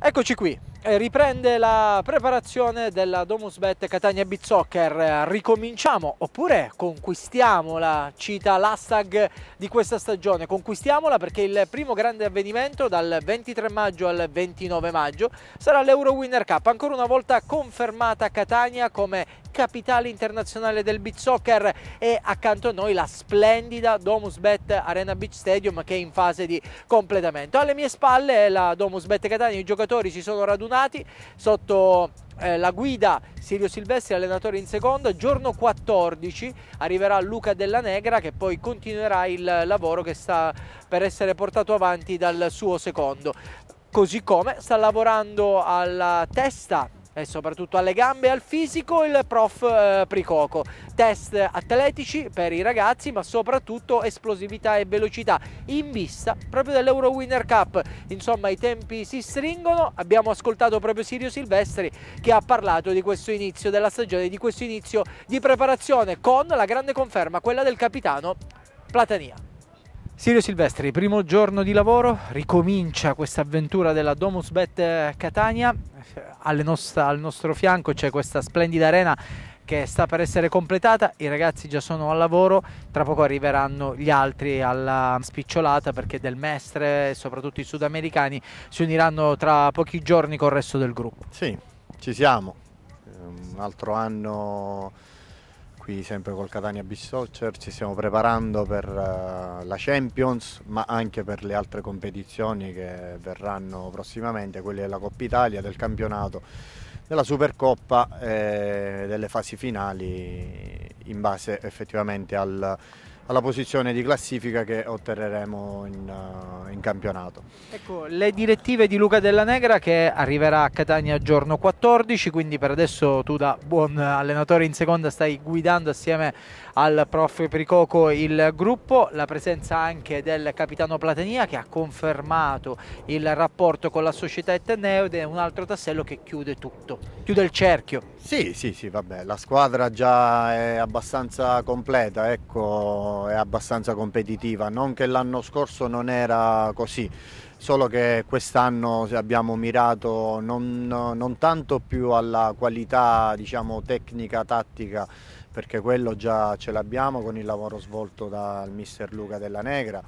Eccoci qui, eh, riprende la preparazione della Domus Bet Catania Beat Soccer. Ricominciamo oppure conquistiamo la cita l'hashtag di questa stagione. Conquistiamola perché il primo grande avvenimento dal 23 maggio al 29 maggio sarà l'Euro Winner Cup. Ancora una volta confermata Catania come capitale internazionale del beach soccer e accanto a noi la splendida Domus Bet Arena Beach Stadium che è in fase di completamento. Alle mie spalle la Domus Bet Catania, i giocatori si sono radunati fortunati sotto eh, la guida Sirio Silvestri allenatore in secondo giorno 14 arriverà Luca Della Negra che poi continuerà il lavoro che sta per essere portato avanti dal suo secondo così come sta lavorando alla testa e soprattutto alle gambe e al fisico il prof eh, Pricoco. Test atletici per i ragazzi ma soprattutto esplosività e velocità in vista proprio dell'Euro Winner Cup. Insomma i tempi si stringono, abbiamo ascoltato proprio Sirio Silvestri che ha parlato di questo inizio della stagione, di questo inizio di preparazione con la grande conferma, quella del capitano Platania. Sirio Silvestri, primo giorno di lavoro, ricomincia questa avventura della Domus Bet Catania, nostre, al nostro fianco c'è questa splendida arena che sta per essere completata, i ragazzi già sono al lavoro, tra poco arriveranno gli altri alla spicciolata perché del Mestre e soprattutto i sudamericani si uniranno tra pochi giorni col resto del gruppo. Sì, ci siamo, ehm, un altro anno qui sempre col Catania Bissoccer, ci stiamo preparando per eh, la Champions ma anche per le altre competizioni che verranno prossimamente, quelle della Coppa Italia, del campionato, della Supercoppa e eh, delle fasi finali in base effettivamente al alla posizione di classifica che otterremo in, uh, in, campionato. Ecco, le direttive di Luca Della Negra che arriverà a Catania giorno 14, quindi per adesso tu da buon allenatore in seconda stai guidando assieme al prof Pricoco il gruppo, la presenza anche del capitano Platania che ha confermato il rapporto con la società Etneo ed è un altro tassello che chiude tutto, chiude il cerchio. Sì, sì, sì, vabbè, la squadra già è abbastanza completa, ecco, è abbastanza competitiva, non che l'anno scorso non era così solo che quest'anno abbiamo mirato non, non, tanto più alla qualità diciamo, tecnica, tattica perché quello già ce l'abbiamo con il lavoro svolto dal mister Luca Della Negra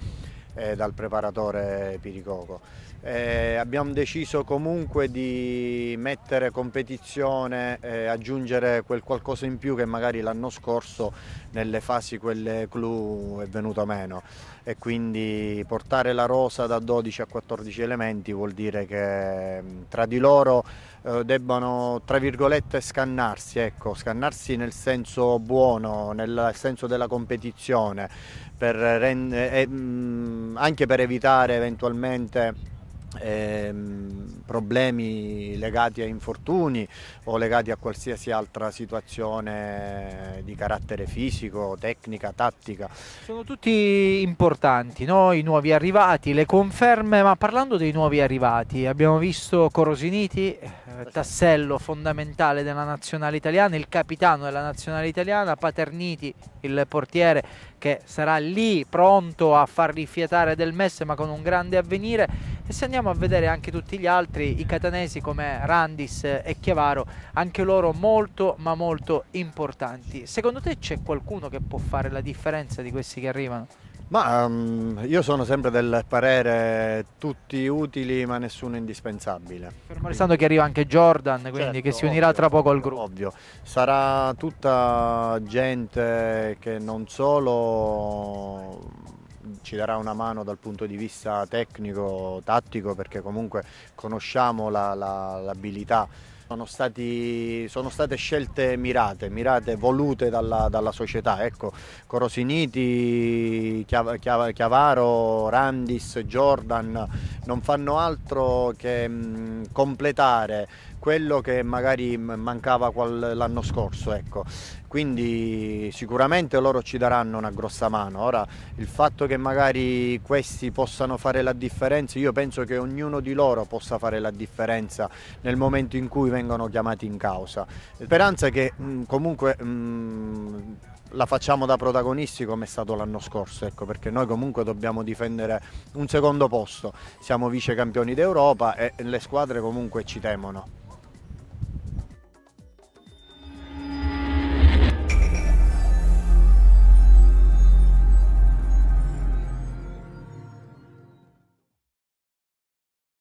eh, dal preparatore Piricoco. Eh, abbiamo deciso comunque di mettere competizione, eh, aggiungere quel qualcosa in più che magari l'anno scorso nelle fasi quelle clou è venuto meno e quindi portare la rosa da 12 a 14 elementi vuol dire che mm, tra di loro eh, debbano tra virgolette scannarsi, ecco, scannarsi nel senso buono, nel senso della competizione per rendere... Eh, mm, anche per evitare eventualmente Ehm, problemi legati a infortuni o legati a qualsiasi altra situazione di carattere fisico, tecnica, tattica. Sono tutti importanti no? i nuovi arrivati, le conferme, ma parlando dei nuovi arrivati abbiamo visto Corosiniti, eh, tassello fondamentale della nazionale italiana, il capitano della nazionale italiana, Paterniti, il portiere che sarà lì pronto a far rifiatare del Messe ma con un grande avvenire e se andiamo a vedere anche tutti gli altri, i catanesi come Randis e Chiavaro, anche loro molto ma molto importanti. Secondo te c'è qualcuno che può fare la differenza di questi che arrivano? Ma um, io sono sempre del parere tutti utili ma nessuno indispensabile. Fermo restando che arriva anche Jordan, quindi certo, che si unirà ovvio, tra poco al gruppo. Ovvio, sarà tutta gente che non solo ci darà una mano dal punto di vista tecnico, tattico, perché comunque conosciamo l'abilità. Sono, sono, state scelte mirate, mirate volute dalla, dalla società. Ecco, Corosiniti, Chia, Chia, Chiavaro, Randis, Jordan non fanno altro che mh, completare quello che magari mancava l'anno scorso. Ecco. Quindi sicuramente loro ci daranno una grossa mano. Ora il fatto che magari questi possano fare la differenza, io penso che ognuno di loro possa fare la differenza nel momento in cui vengono chiamati in causa. Speranza che comunque... la facciamo da protagonisti come è stato l'anno scorso, ecco, perché noi comunque dobbiamo difendere un secondo posto, siamo vice campioni d'Europa e le squadre comunque ci temono.